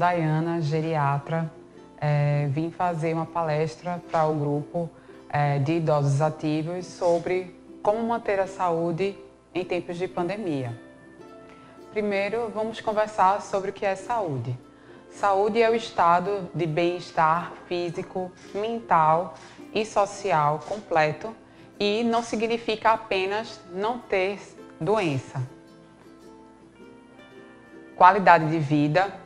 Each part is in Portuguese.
Dayana, geriatra, é, vim fazer uma palestra para o grupo é, de idosos ativos sobre como manter a saúde em tempos de pandemia. Primeiro, vamos conversar sobre o que é saúde. Saúde é o estado de bem-estar físico, mental e social completo e não significa apenas não ter doença. Qualidade de vida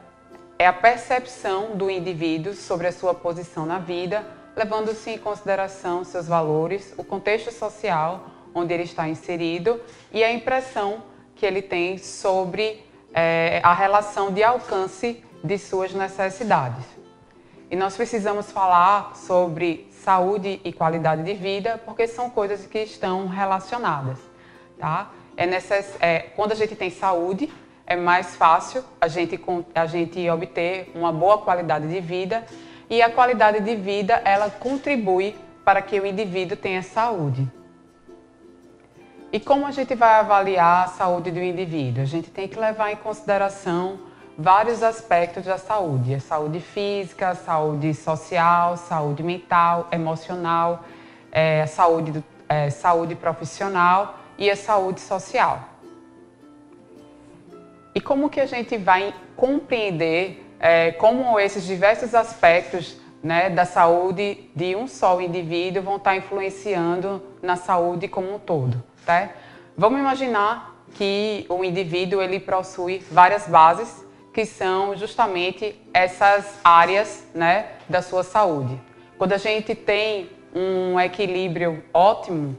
é a percepção do indivíduo sobre a sua posição na vida, levando-se em consideração seus valores, o contexto social onde ele está inserido e a impressão que ele tem sobre é, a relação de alcance de suas necessidades. E nós precisamos falar sobre saúde e qualidade de vida porque são coisas que estão relacionadas. Tá? É necess... É, quando a gente tem saúde, é mais fácil a gente, a gente obter uma boa qualidade de vida e a qualidade de vida ela contribui para que o indivíduo tenha saúde. E como a gente vai avaliar a saúde do indivíduo? A gente tem que levar em consideração vários aspectos da saúde: a saúde física, a saúde social, saúde mental, emocional, eh, a saúde, eh, saúde profissional e a saúde social. E como que a gente vai compreender é, como esses diversos aspectos né, da saúde de um só indivíduo vão estar tá influenciando na saúde como um todo, tá? Vamos imaginar que o indivíduo ele possui várias bases que são justamente essas áreas né, da sua saúde. Quando a gente tem um equilíbrio ótimo,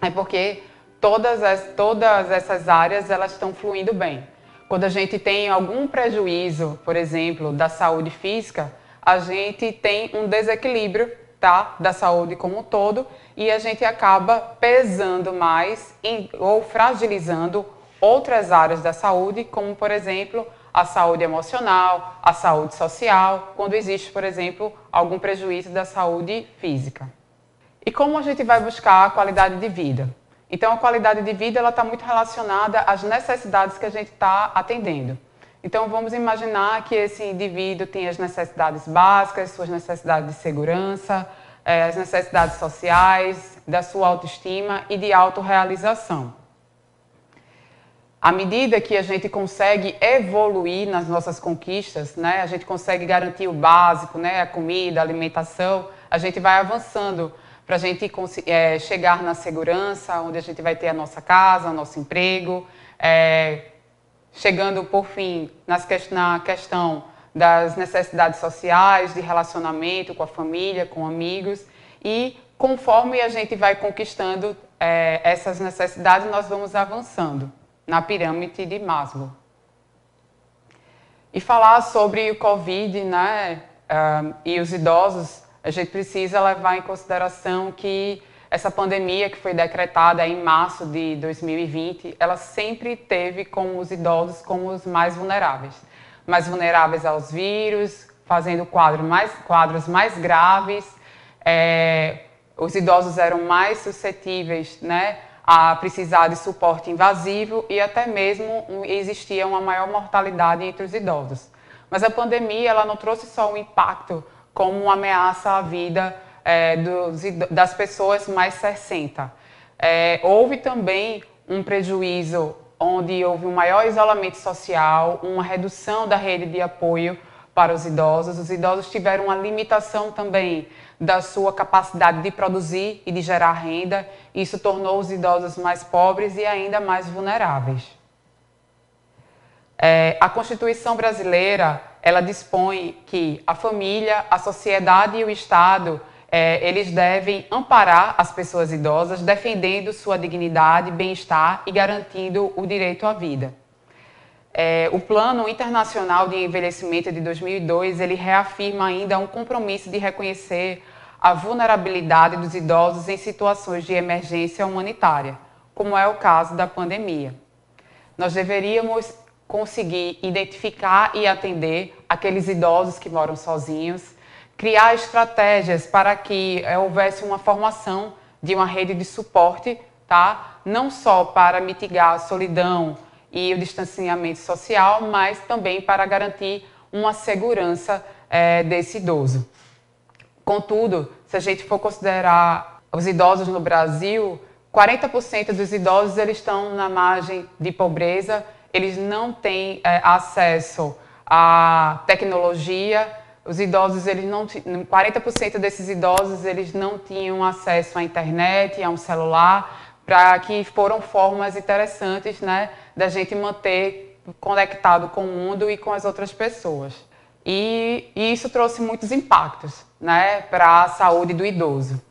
é porque todas, as, todas essas áreas elas estão fluindo bem. Quando a gente tem algum prejuízo, por exemplo, da saúde física, a gente tem um desequilíbrio tá, da saúde como um todo e a gente acaba pesando mais em, ou fragilizando outras áreas da saúde, como, por exemplo, a saúde emocional, a saúde social, quando existe, por exemplo, algum prejuízo da saúde física. E como a gente vai buscar a qualidade de vida? Então, a qualidade de vida está muito relacionada às necessidades que a gente está atendendo. Então, vamos imaginar que esse indivíduo tem as necessidades básicas, suas necessidades de segurança, eh, as necessidades sociais, da sua autoestima e de autorrealização. À medida que a gente consegue evoluir nas nossas conquistas, né, a gente consegue garantir o básico, né, a comida, a alimentação, a gente vai avançando para a gente é, chegar na segurança, onde a gente vai ter a nossa casa, o nosso emprego, é, chegando, por fim, nas que, na questão das necessidades sociais, de relacionamento com a família, com amigos, e conforme a gente vai conquistando é, essas necessidades, nós vamos avançando na pirâmide de Maslow. E falar sobre o Covid né, uh, e os idosos a gente precisa levar em consideração que essa pandemia que foi decretada em março de 2020, ela sempre teve com os idosos como os mais vulneráveis. Mais vulneráveis aos vírus, fazendo quadro mais, quadros mais graves, é, os idosos eram mais suscetíveis né, a precisar de suporte invasivo e até mesmo existia uma maior mortalidade entre os idosos. Mas a pandemia ela não trouxe só um impacto como uma ameaça à vida é, dos, das pessoas mais 60. É, houve também um prejuízo onde houve um maior isolamento social, uma redução da rede de apoio para os idosos. Os idosos tiveram uma limitação também da sua capacidade de produzir e de gerar renda. Isso tornou os idosos mais pobres e ainda mais vulneráveis. É, a Constituição brasileira ela dispõe que a família, a sociedade e o Estado é, eles devem amparar as pessoas idosas, defendendo sua dignidade, bem-estar e garantindo o direito à vida. É, o Plano Internacional de Envelhecimento de 2002 ele reafirma ainda um compromisso de reconhecer a vulnerabilidade dos idosos em situações de emergência humanitária, como é o caso da pandemia. Nós deveríamos conseguir identificar e atender aqueles idosos que moram sozinhos, criar estratégias para que eh, houvesse uma formação de uma rede de suporte, tá? Não só para mitigar a solidão e o distanciamento social, mas também para garantir uma segurança é, desse idoso. Contudo, se a gente for considerar os idosos no Brasil, 40% dos idosos eles estão na margem de pobreza eles não têm é, acesso à tecnologia. Os idosos, eles não 40% desses idosos, eles não tinham acesso à internet, a um celular, para que foram formas interessantes, né, da gente manter conectado com o mundo e com as outras pessoas. E, e isso trouxe muitos impactos, né, para a saúde do idoso.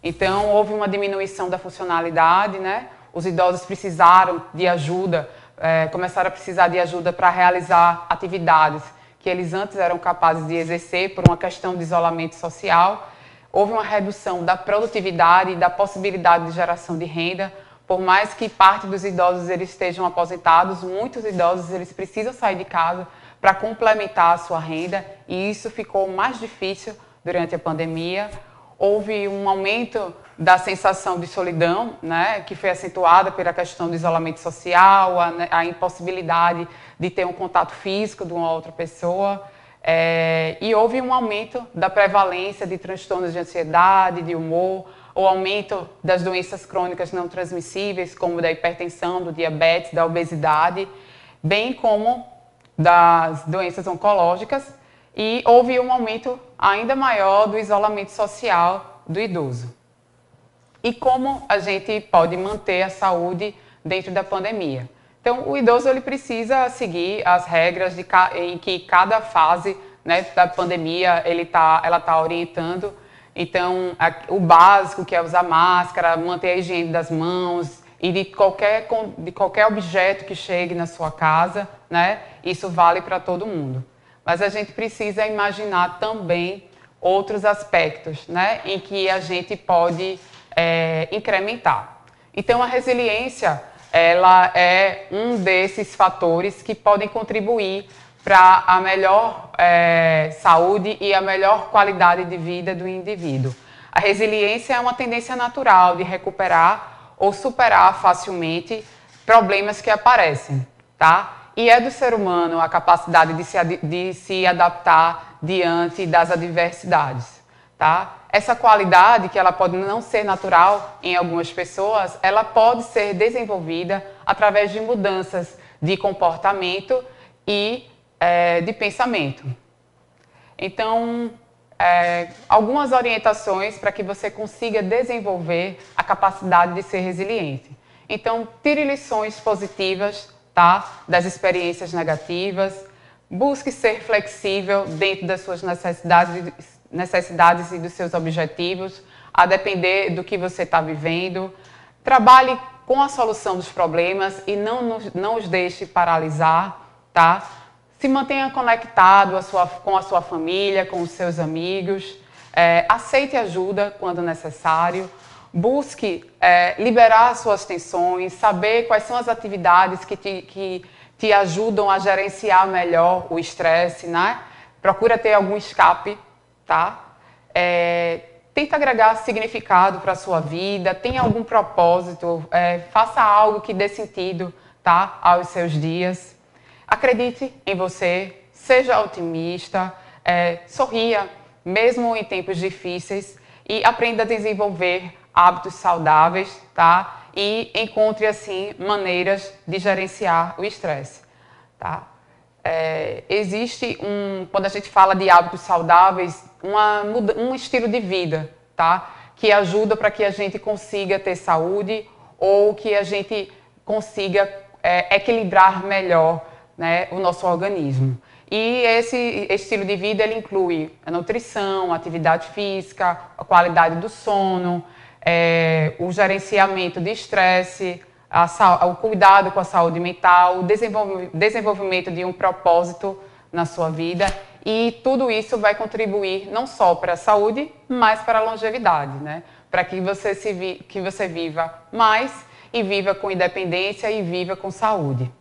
Então houve uma diminuição da funcionalidade, né? Os idosos precisaram de ajuda é, começaram a precisar de ajuda para realizar atividades que eles antes eram capazes de exercer por uma questão de isolamento social. Houve uma redução da produtividade e da possibilidade de geração de renda. Por mais que parte dos idosos eles estejam aposentados, muitos idosos eles precisam sair de casa para complementar a sua renda e isso ficou mais difícil durante a pandemia. Houve um aumento da sensação de solidão, né, que foi acentuada pela questão do isolamento social, a, né, a impossibilidade de ter um contato físico de uma outra pessoa. É, e houve um aumento da prevalência de transtornos de ansiedade, de humor, o aumento das doenças crônicas não transmissíveis, como da hipertensão, do diabetes, da obesidade, bem como das doenças oncológicas. E houve um aumento ainda maior do isolamento social do idoso e como a gente pode manter a saúde dentro da pandemia. Então, o idoso ele precisa seguir as regras de, em que cada fase né, da pandemia ele tá, ela está orientando. Então, a, o básico que é usar máscara, manter a higiene das mãos e de qualquer, de qualquer objeto que chegue na sua casa, né, isso vale para todo mundo. Mas a gente precisa imaginar também outros aspectos né, em que a gente pode é, incrementar. Então, a resiliência ela é um desses fatores que podem contribuir para a melhor é, saúde e a melhor qualidade de vida do indivíduo. A resiliência é uma tendência natural de recuperar ou superar facilmente problemas que aparecem, tá? E é do ser humano a capacidade de se, de se adaptar diante das adversidades. Tá? Essa qualidade, que ela pode não ser natural em algumas pessoas, ela pode ser desenvolvida através de mudanças de comportamento e é, de pensamento. Então, é, algumas orientações para que você consiga desenvolver a capacidade de ser resiliente. Então, tire lições positivas tá? das experiências negativas, busque ser flexível dentro das suas necessidades necessidades e dos seus objetivos, a depender do que você está vivendo. Trabalhe com a solução dos problemas e não, nos, não os deixe paralisar, tá? Se mantenha conectado a sua, com a sua família, com os seus amigos. É, aceite ajuda quando necessário. Busque é, liberar suas tensões, saber quais são as atividades que te, que te ajudam a gerenciar melhor o estresse, né? Procura ter algum escape tá? É, tenta agregar significado para a sua vida, tenha algum propósito, é, faça algo que dê sentido, tá? Aos seus dias. Acredite em você, seja otimista, é, sorria, mesmo em tempos difíceis, e aprenda a desenvolver hábitos saudáveis, tá? E encontre, assim, maneiras de gerenciar o estresse, tá? É, existe um, quando a gente fala de hábitos saudáveis, uma, um estilo de vida, tá? Que ajuda para que a gente consiga ter saúde ou que a gente consiga é, equilibrar melhor né, o nosso organismo. E esse estilo de vida ele inclui a nutrição, a atividade física, a qualidade do sono, é, o gerenciamento de estresse, a, o cuidado com a saúde mental, o desenvolvimento de um propósito na sua vida. E tudo isso vai contribuir não só para a saúde, mas para a longevidade, né? Para que você, se vi que você viva mais e viva com independência e viva com saúde.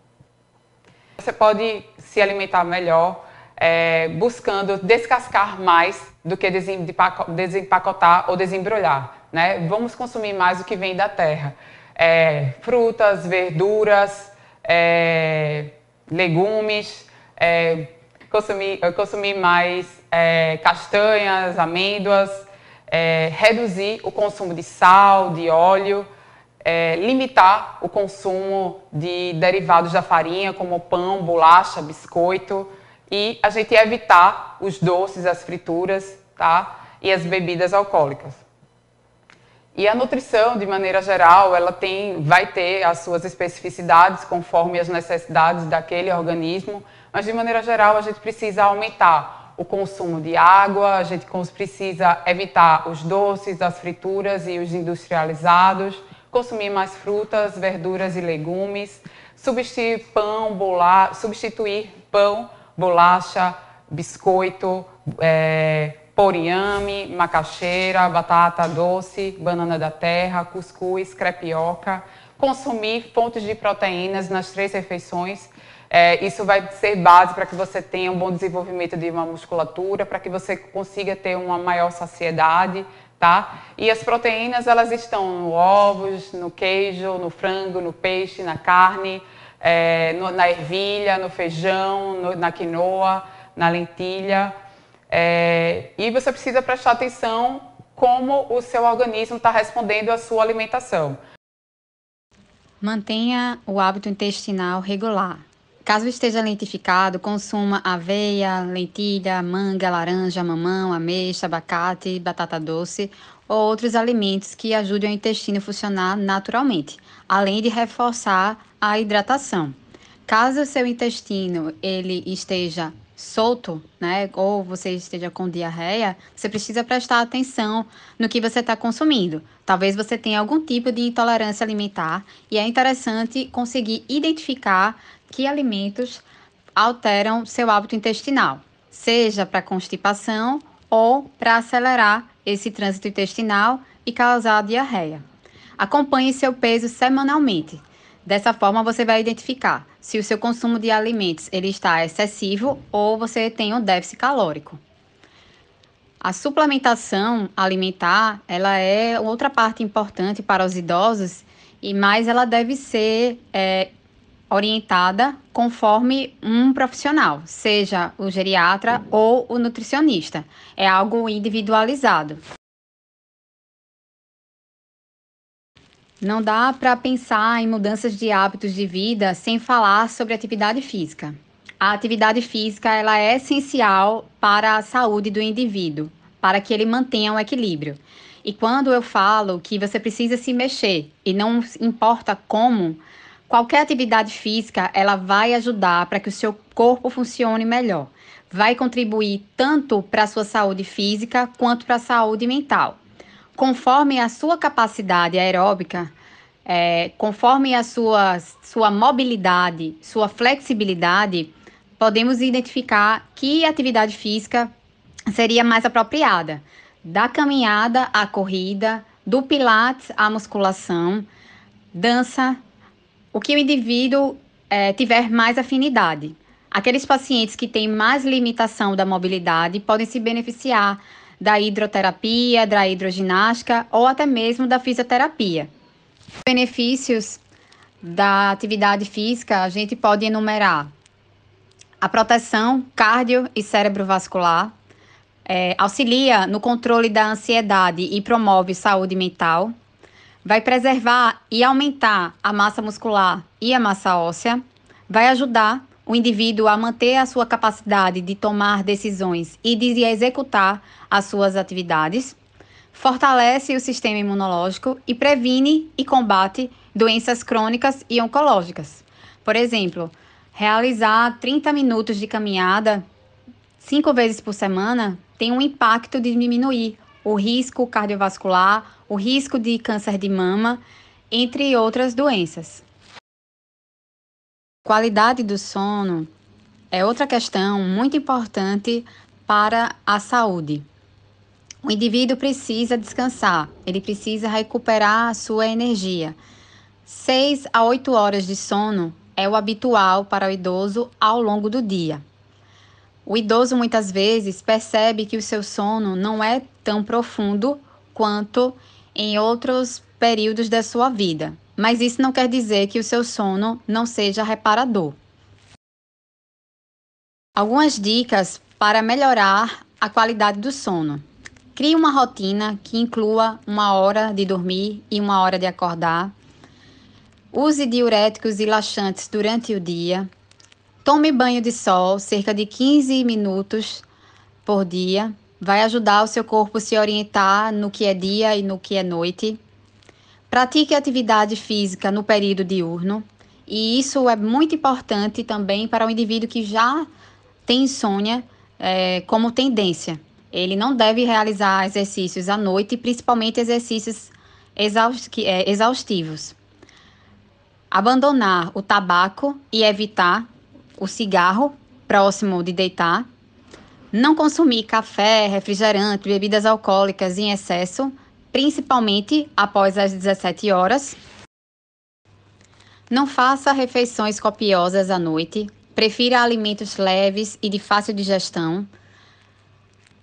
Você pode se alimentar melhor, é, buscando descascar mais do que desempacotar ou desembrulhar. Né? Vamos consumir mais o que vem da terra é, frutas, verduras, é, legumes, é, consumir, consumir mais é, castanhas, amêndoas, é, reduzir o consumo de sal, de óleo, é, limitar o consumo de derivados da farinha, como pão, bolacha, biscoito, e a gente evitar os doces, as frituras, tá? E as bebidas alcoólicas. E a nutrição, de maneira geral, ela tem, vai ter as suas especificidades conforme as necessidades daquele organismo, mas de maneira geral a gente precisa aumentar o consumo de água, a gente precisa evitar os doces, as frituras e os industrializados, consumir mais frutas, verduras e legumes, substituir pão, bolacha, substituir pão, bolacha, biscoito, é, poriame, macaxeira, batata doce, banana da terra, cuscuz, crepioca. Consumir fontes de proteínas nas três refeições. É, isso vai ser base para que você tenha um bom desenvolvimento de uma musculatura, para que você consiga ter uma maior saciedade, tá? E as proteínas, elas estão no ovos, no queijo, no frango, no peixe, na carne, é, no, na ervilha, no feijão, no, na quinoa, na lentilha, é, e você precisa prestar atenção como o seu organismo está respondendo à sua alimentação. Mantenha o hábito intestinal regular. Caso esteja lentificado, consuma aveia, lentilha, manga, laranja, mamão, ameixa, abacate, batata doce ou outros alimentos que ajudem o intestino a funcionar naturalmente, além de reforçar a hidratação. Caso o seu intestino ele esteja solto, né, ou você esteja com diarreia, você precisa prestar atenção no que você está consumindo. Talvez você tenha algum tipo de intolerância alimentar e é interessante conseguir identificar que alimentos alteram seu hábito intestinal, seja para constipação ou para acelerar esse trânsito intestinal e causar diarreia. Acompanhe seu peso semanalmente. Dessa forma, você vai identificar se o seu consumo de alimentos ele está excessivo ou você tem um déficit calórico. A suplementação alimentar, ela é outra parte importante para os idosos e mais ela deve ser é, orientada conforme um profissional, seja o geriatra ou o nutricionista. É algo individualizado. Não dá para pensar em mudanças de hábitos de vida sem falar sobre atividade física. A atividade física ela é essencial para a saúde do indivíduo, para que ele mantenha um equilíbrio. E quando eu falo que você precisa se mexer e não importa como, qualquer atividade física ela vai ajudar para que o seu corpo funcione melhor. Vai contribuir tanto para a sua saúde física quanto para a saúde mental conforme a sua capacidade aeróbica, é, conforme a sua, sua mobilidade, sua flexibilidade, podemos identificar que atividade física seria mais apropriada. Da caminhada à corrida, do pilates à musculação, dança, o que o indivíduo é, tiver mais afinidade. Aqueles pacientes que têm mais limitação da mobilidade podem se beneficiar da hidroterapia, da hidroginástica ou até mesmo da fisioterapia. Benefícios da atividade física a gente pode enumerar a proteção cardio e cerebrovascular, é, auxilia no controle da ansiedade e promove saúde mental, vai preservar e aumentar a massa muscular e a massa óssea, vai ajudar o indivíduo a manter a sua capacidade de tomar decisões e de executar as suas atividades, fortalece o sistema imunológico e previne e combate doenças crônicas e oncológicas. Por exemplo, realizar 30 minutos de caminhada cinco vezes por semana tem um impacto de diminuir o risco cardiovascular, o risco de câncer de mama, entre outras doenças. Qualidade do sono é outra questão muito importante para a saúde. O indivíduo precisa descansar, ele precisa recuperar a sua energia. 6 a 8 horas de sono é o habitual para o idoso ao longo do dia. O idoso muitas vezes percebe que o seu sono não é tão profundo quanto em outros períodos da sua vida mas isso não quer dizer que o seu sono não seja reparador. Algumas dicas para melhorar a qualidade do sono. Crie uma rotina que inclua uma hora de dormir e uma hora de acordar. Use diuréticos e laxantes durante o dia. Tome banho de sol cerca de 15 minutos por dia. Vai ajudar o seu corpo a se orientar no que é dia e no que é noite. Pratique atividade física no período diurno, e isso é muito importante também para o indivíduo que já tem insônia é, como tendência. Ele não deve realizar exercícios à noite, principalmente exercícios é, exaustivos. Abandonar o tabaco e evitar o cigarro próximo de deitar. Não consumir café, refrigerante, bebidas alcoólicas em excesso principalmente após as 17 horas. Não faça refeições copiosas à noite. Prefira alimentos leves e de fácil digestão.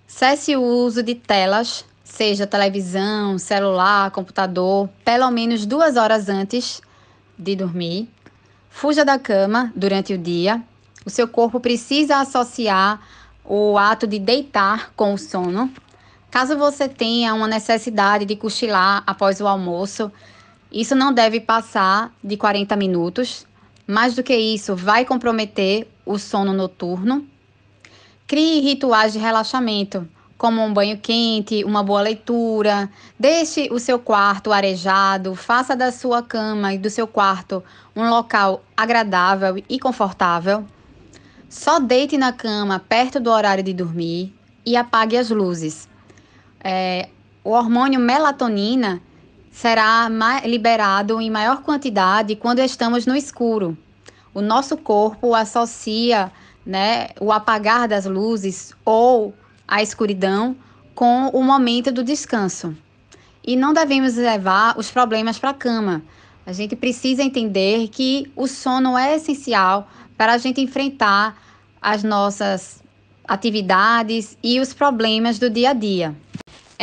Cesse o uso de telas, seja televisão, celular, computador, pelo menos duas horas antes de dormir. Fuja da cama durante o dia. O seu corpo precisa associar o ato de deitar com o sono. Caso você tenha uma necessidade de cochilar após o almoço, isso não deve passar de 40 minutos. Mais do que isso, vai comprometer o sono noturno. Crie rituais de relaxamento, como um banho quente, uma boa leitura. Deixe o seu quarto arejado, faça da sua cama e do seu quarto um local agradável e confortável. Só deite na cama perto do horário de dormir e apague as luzes é, o hormônio melatonina será liberado em maior quantidade quando estamos no escuro. O nosso corpo associa né, o apagar das luzes ou a escuridão com o momento do descanso. E não devemos levar os problemas para a cama. A gente precisa entender que o sono é essencial para a gente enfrentar as nossas atividades e os problemas do dia a dia.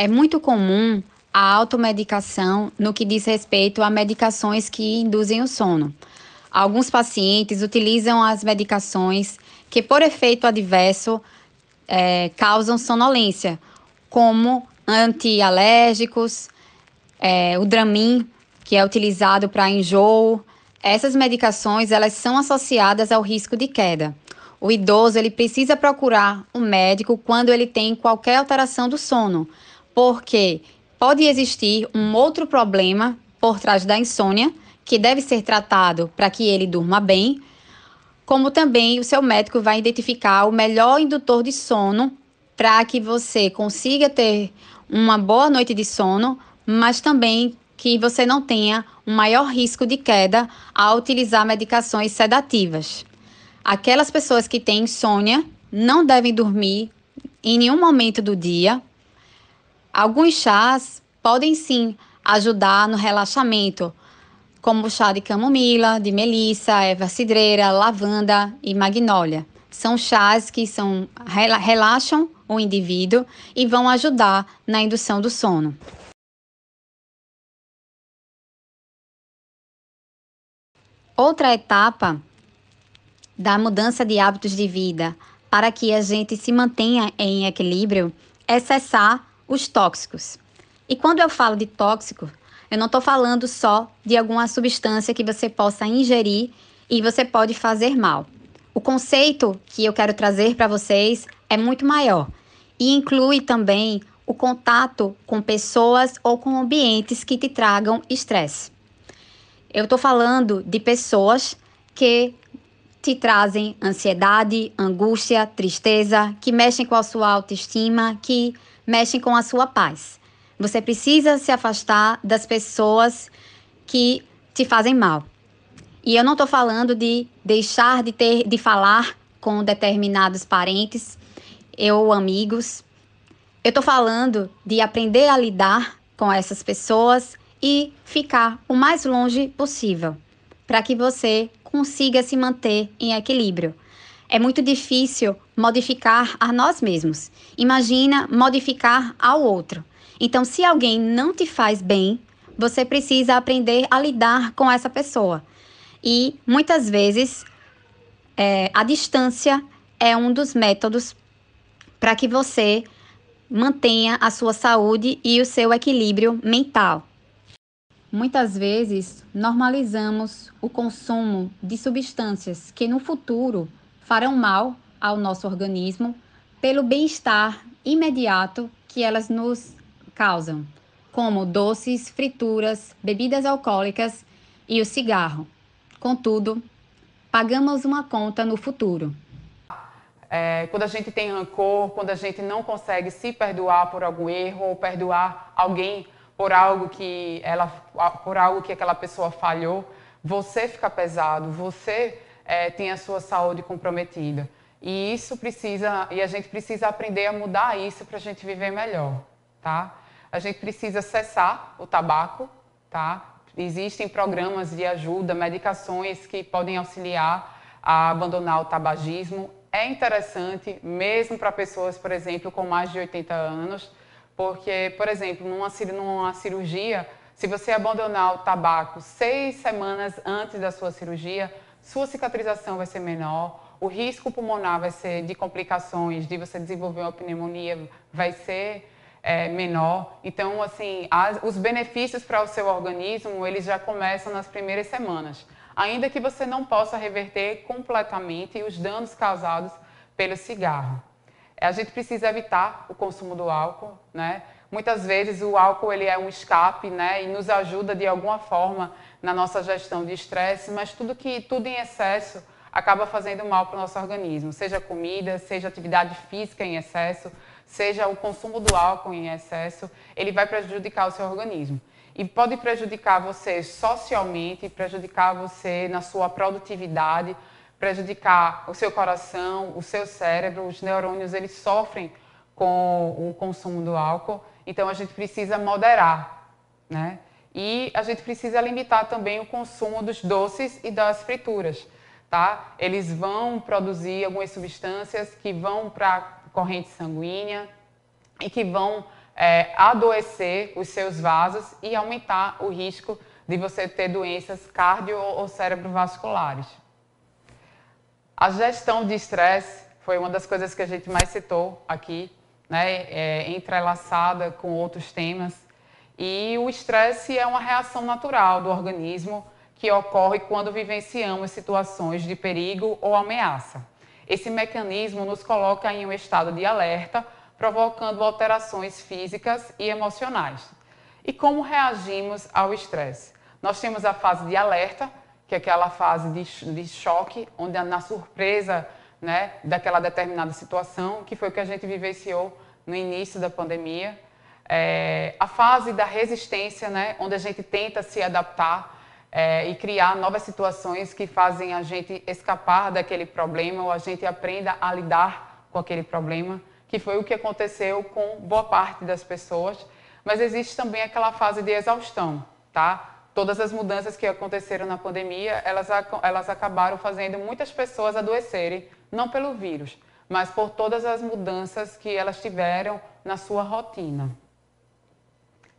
É muito comum a automedicação no que diz respeito a medicações que induzem o sono. Alguns pacientes utilizam as medicações que, por efeito adverso, é, causam sonolência, como antialérgicos, é, o Dramin, que é utilizado para enjoo. Essas medicações elas são associadas ao risco de queda. O idoso ele precisa procurar um médico quando ele tem qualquer alteração do sono, porque pode existir um outro problema por trás da insônia que deve ser tratado para que ele durma bem, como também o seu médico vai identificar o melhor indutor de sono para que você consiga ter uma boa noite de sono, mas também que você não tenha um maior risco de queda ao utilizar medicações sedativas. Aquelas pessoas que têm insônia não devem dormir em nenhum momento do dia, Alguns chás podem sim ajudar no relaxamento, como o chá de camomila, de melissa, erva cidreira, lavanda e magnólia. São chás que são relaxam o indivíduo e vão ajudar na indução do sono. Outra etapa da mudança de hábitos de vida para que a gente se mantenha em equilíbrio é cessar os tóxicos. E quando eu falo de tóxico, eu não estou falando só de alguma substância que você possa ingerir e você pode fazer mal. O conceito que eu quero trazer para vocês é muito maior e inclui também o contato com pessoas ou com ambientes que te tragam estresse. Eu estou falando de pessoas que te trazem ansiedade, angústia, tristeza, que mexem com a sua autoestima, que mexem com a sua paz. Você precisa se afastar das pessoas que te fazem mal. E eu não estou falando de deixar de ter de falar com determinados parentes ou amigos. Eu estou falando de aprender a lidar com essas pessoas e ficar o mais longe possível, para que você consiga se manter em equilíbrio. É muito difícil modificar a nós mesmos. Imagina modificar ao outro. Então, se alguém não te faz bem, você precisa aprender a lidar com essa pessoa. E muitas vezes é, a distância é um dos métodos para que você mantenha a sua saúde e o seu equilíbrio mental. Muitas vezes normalizamos o consumo de substâncias que no futuro farão mal ao nosso organismo pelo bem-estar imediato que elas nos causam, como doces, frituras, bebidas alcoólicas e o cigarro. Contudo, pagamos uma conta no futuro. É, quando a gente tem rancor, quando a gente não consegue se perdoar por algum erro ou perdoar alguém por algo que ela, por algo que aquela pessoa falhou, você fica pesado, você é, tem a sua saúde comprometida. E isso precisa, e a gente precisa aprender a mudar isso para a gente viver melhor, tá? A gente precisa cessar o tabaco, tá? Existem programas de ajuda, medicações que podem auxiliar a abandonar o tabagismo. É interessante, mesmo para pessoas, por exemplo, com mais de 80 anos, porque, por exemplo, numa, numa cirurgia, se você abandonar o tabaco seis semanas antes da sua cirurgia, sua cicatrização vai ser menor, o risco pulmonar vai ser de complicações, de você desenvolver uma pneumonia vai ser é, menor. Então, assim, as, os benefícios para o seu organismo, eles já começam nas primeiras semanas. Ainda que você não possa reverter completamente os danos causados pelo cigarro. A gente precisa evitar o consumo do álcool, né? Muitas vezes o álcool ele é um escape, né, e nos ajuda de alguma forma na nossa gestão de estresse, mas tudo que tudo em excesso acaba fazendo mal para o nosso organismo, seja comida, seja atividade física em excesso, seja o consumo do álcool em excesso, ele vai prejudicar o seu organismo. E pode prejudicar você socialmente, prejudicar você na sua produtividade, prejudicar o seu coração, o seu cérebro, os neurônios, eles sofrem com o consumo do álcool. Então a gente precisa moderar, né? E a gente precisa limitar também o consumo dos doces e das frituras, tá? Eles vão produzir algumas substâncias que vão para a corrente sanguínea e que vão é, adoecer os seus vasos e aumentar o risco de você ter doenças cardio ou cerebrovasculares. A gestão de estresse foi uma das coisas que a gente mais citou aqui né, é, entrelaçada com outros temas. E o estresse é uma reação natural do organismo que ocorre quando vivenciamos situações de perigo ou ameaça. Esse mecanismo nos coloca em um estado de alerta, provocando alterações físicas e emocionais. E como reagimos ao estresse? Nós temos a fase de alerta, que é aquela fase de, de choque, onde na surpresa né, daquela determinada situação, que foi o que a gente vivenciou no início da pandemia. É, a fase da resistência, né, onde a gente tenta se adaptar é, e criar novas situações que fazem a gente escapar daquele problema ou a gente aprenda a lidar com aquele problema, que foi o que aconteceu com boa parte das pessoas. Mas existe também aquela fase de exaustão, tá? Todas as mudanças que aconteceram na pandemia, elas, elas acabaram fazendo muitas pessoas adoecerem, não pelo vírus, mas por todas as mudanças que elas tiveram na sua rotina.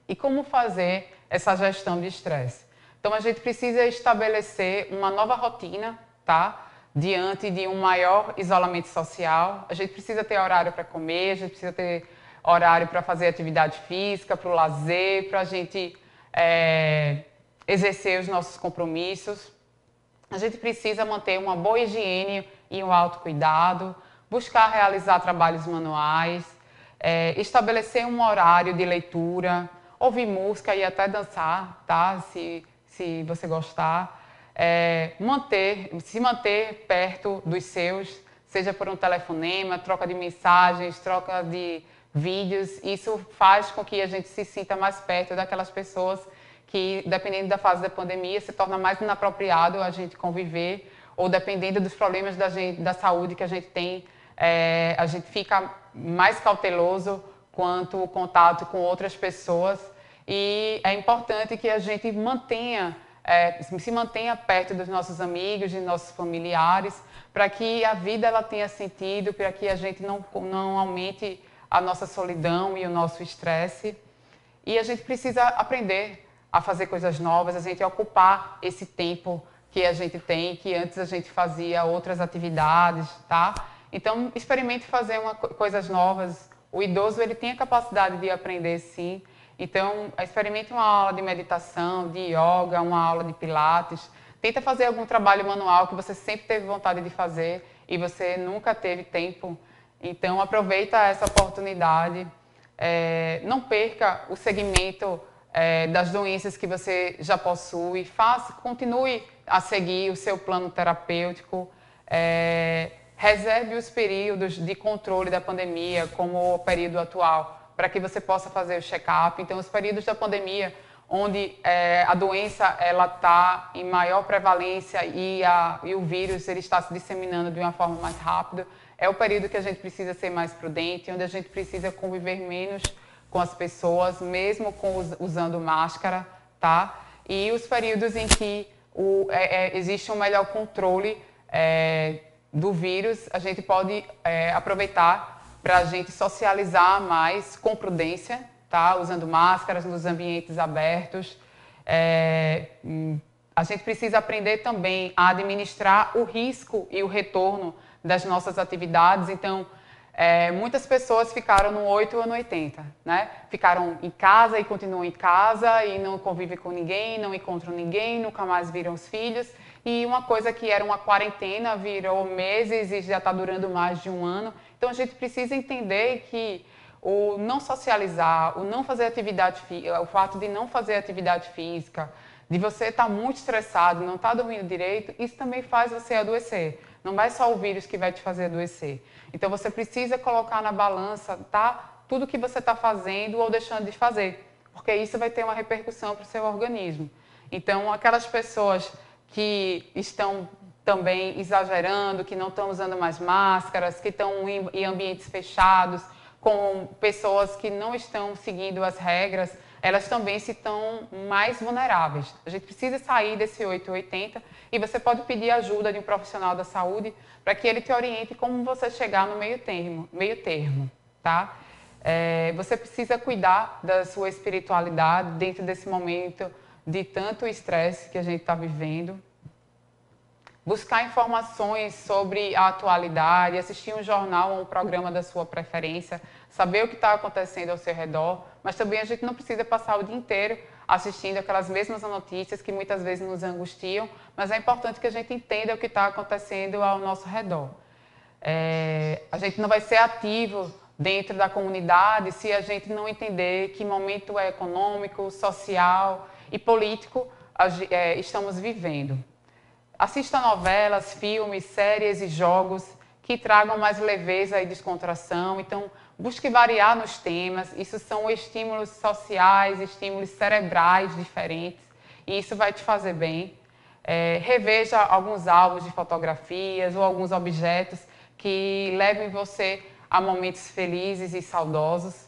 E como fazer essa gestão de estresse? Então a gente precisa estabelecer uma nova rotina, tá? Diante de um maior isolamento social, a gente precisa ter horário para comer, a gente precisa ter horário para fazer atividade física, para o lazer, para a gente é, exercer os nossos compromissos. A gente precisa manter uma boa higiene e um alto cuidado buscar realizar trabalhos manuais, é, estabelecer um horário de leitura, ouvir música e até dançar, tá? Se, se você gostar. É, manter, se manter perto dos seus, seja por um telefonema, troca de mensagens, troca de vídeos. Isso faz com que a gente se sinta mais perto daquelas pessoas que, dependendo da fase da pandemia, se torna mais inapropriado a gente conviver ou dependendo dos problemas da, gente, da saúde que a gente tem é, a gente fica mais cauteloso quanto o contato com outras pessoas e é importante que a gente mantenha é, se mantenha perto dos nossos amigos, de nossos familiares, para que a vida ela tenha sentido, para que a gente não, não aumente a nossa solidão e o nosso estresse. E a gente precisa aprender a fazer coisas novas, a gente ocupar esse tempo que a gente tem, que antes a gente fazia outras atividades, tá? Então, experimente fazer uma, coisas novas. O idoso ele tem a capacidade de aprender, sim. Então, experimente uma aula de meditação, de yoga, uma aula de pilates. Tenta fazer algum trabalho manual que você sempre teve vontade de fazer e você nunca teve tempo. Então, aproveita essa oportunidade. É, não perca o segmento é, das doenças que você já possui. Faça, continue a seguir o seu plano terapêutico. É, reserve os períodos de controle da pandemia, como o período atual, para que você possa fazer o check-up. Então, os períodos da pandemia, onde é, a doença ela está em maior prevalência e, a, e o vírus ele está se disseminando de uma forma mais rápida, é o período que a gente precisa ser mais prudente, onde a gente precisa conviver menos com as pessoas, mesmo com, usando máscara, tá? E os períodos em que o, é, é, existe um melhor controle é, do vírus, a gente pode é, aproveitar para a gente socializar mais com prudência, tá? Usando máscaras nos ambientes abertos. É, hum, a gente precisa aprender também a administrar o risco e o retorno das nossas atividades. Então, é, muitas pessoas ficaram no 8 ou no 80, né? Ficaram em casa e continuam em casa e não convivem com ninguém, não encontram ninguém, nunca mais viram os filhos. E uma coisa que era uma quarentena virou meses e já está durando mais de um ano. Então a gente precisa entender que o não socializar, o não fazer atividade o fato de não fazer atividade física, de você estar tá muito estressado, não estar tá dormindo direito, isso também faz você adoecer. Não vai é só o vírus que vai te fazer adoecer. Então você precisa colocar na balança, tá? Tudo que você está fazendo ou deixando de fazer, porque isso vai ter uma repercussão para o seu organismo. Então aquelas pessoas que estão também exagerando, que não estão usando mais máscaras, que estão em, ambientes fechados, com pessoas que não estão seguindo as regras, elas também se estão mais vulneráveis. A gente precisa sair desse 880 e você pode pedir ajuda de um profissional da saúde para que ele te oriente como você chegar no meio termo, meio termo, tá? É, você precisa cuidar da sua espiritualidade dentro desse momento de tanto estresse que a gente está vivendo. Buscar informações sobre a atualidade, assistir um jornal ou um programa da sua preferência, saber o que está acontecendo ao seu redor, mas também a gente não precisa passar o dia inteiro assistindo aquelas mesmas notícias que muitas vezes nos angustiam, mas é importante que a gente entenda o que está acontecendo ao nosso redor. É, a gente não vai ser ativo dentro da comunidade se a gente não entender que momento é econômico, social, e político é, estamos vivendo. Assista novelas, filmes, séries e jogos que tragam mais leveza e descontração. Então, busque variar nos temas. Isso são estímulos sociais, estímulos cerebrais diferentes. E isso vai te fazer bem. É, reveja alguns álbuns de fotografias ou alguns objetos que levem você a momentos felizes e saudosos.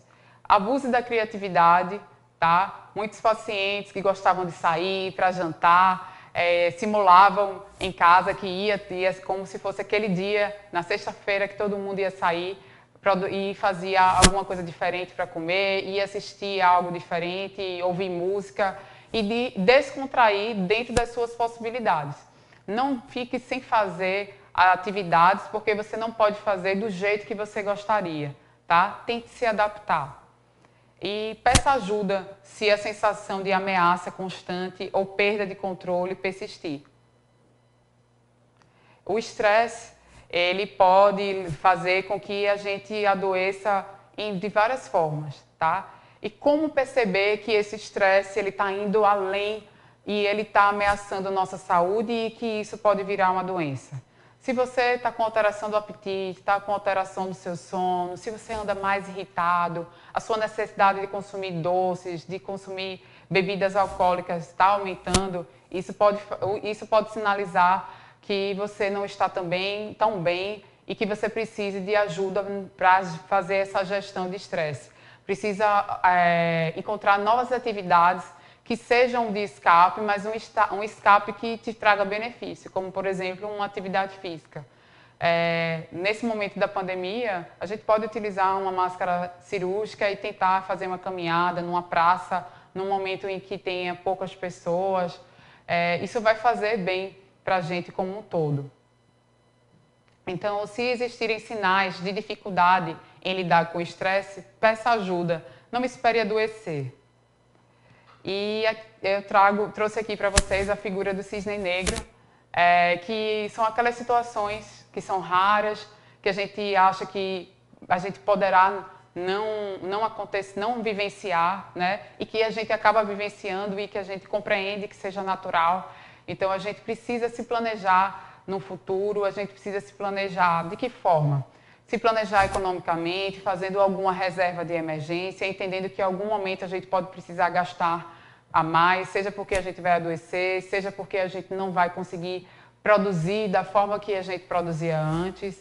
Abuse da criatividade tá? Muitos pacientes que gostavam de sair para jantar, é, simulavam em casa que ia, ia como se fosse aquele dia, na sexta-feira, que todo mundo ia sair e fazia alguma coisa diferente para comer, ia assistir algo diferente, ouvir música e de descontrair dentro das suas possibilidades. Não fique sem fazer atividades porque você não pode fazer do jeito que você gostaria, tá? Tente se adaptar. E peça ajuda se a sensação de ameaça constante ou perda de controle persistir. O estresse, ele pode fazer com que a gente adoeça de várias formas, tá? E como perceber que esse estresse ele está indo além e ele está ameaçando nossa saúde e que isso pode virar uma doença? Se você está com alteração do apetite, está com alteração do seu sono, se você anda mais irritado, a sua necessidade de consumir doces, de consumir bebidas alcoólicas está aumentando, isso pode, isso pode sinalizar que você não está também tão bem e que você precise de ajuda para fazer essa gestão de estresse. Precisa é, encontrar novas atividades que sejam de escape, mas um, um escape que te traga benefício, como, por exemplo, uma atividade física. É, nesse momento da pandemia, a gente pode utilizar uma máscara cirúrgica e tentar fazer uma caminhada numa praça, num momento em que tenha poucas pessoas. É, isso vai fazer bem para a gente como um todo. Então, se existirem sinais de dificuldade em lidar com o estresse, peça ajuda, não espere adoecer. E eu trago, trouxe aqui para vocês a figura do cisne negro, é, que são aquelas situações que são raras, que a gente acha que a gente poderá não não acontecer, não vivenciar, né? E que a gente acaba vivenciando e que a gente compreende que seja natural. Então a gente precisa se planejar no futuro, a gente precisa se planejar de que forma? Se planejar economicamente, fazendo alguma reserva de emergência, entendendo que em algum momento a gente pode precisar gastar a mais, seja porque a gente vai adoecer, seja porque a gente não vai conseguir produzir da forma que a gente produzia antes,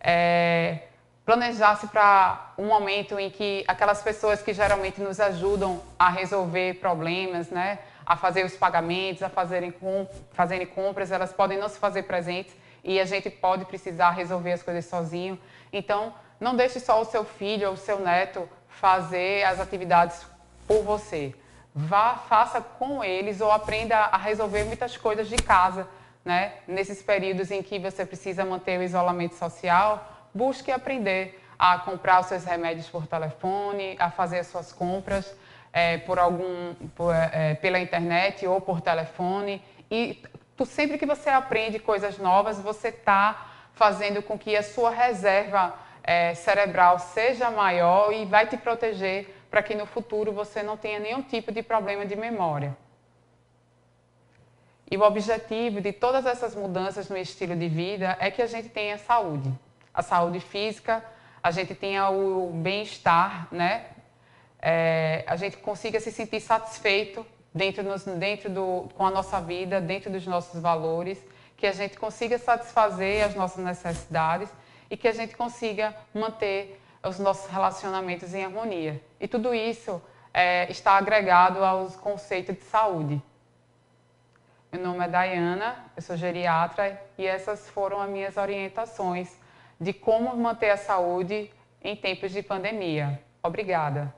é, planejar-se para um momento em que aquelas pessoas que geralmente nos ajudam a resolver problemas, né, a fazer os pagamentos, a fazerem, com, fazerem compras, elas podem não se fazer presentes e a gente pode precisar resolver as coisas sozinho. Então, não deixe só o seu filho ou o seu neto fazer as atividades por você. Vá, faça com eles ou aprenda a resolver muitas coisas de casa né? Nesses períodos em que você precisa manter o isolamento social, busque aprender a comprar os seus remédios por telefone, a fazer as suas compras é, por algum, por, é, pela internet ou por telefone. E tu, sempre que você aprende coisas novas, você está fazendo com que a sua reserva é, cerebral seja maior e vai te proteger para que no futuro você não tenha nenhum tipo de problema de memória. E o objetivo de todas essas mudanças no estilo de vida é que a gente tenha saúde, a saúde física, a gente tenha o bem-estar, né? É, a gente consiga se sentir satisfeito dentro, nos, dentro do, com a nossa vida, dentro dos nossos valores, que a gente consiga satisfazer as nossas necessidades e que a gente consiga manter os nossos relacionamentos em harmonia. E tudo isso é, está agregado aos conceitos de saúde. Meu nome é Dayana, eu sou geriatra e essas foram as minhas orientações de como manter a saúde em tempos de pandemia. Obrigada.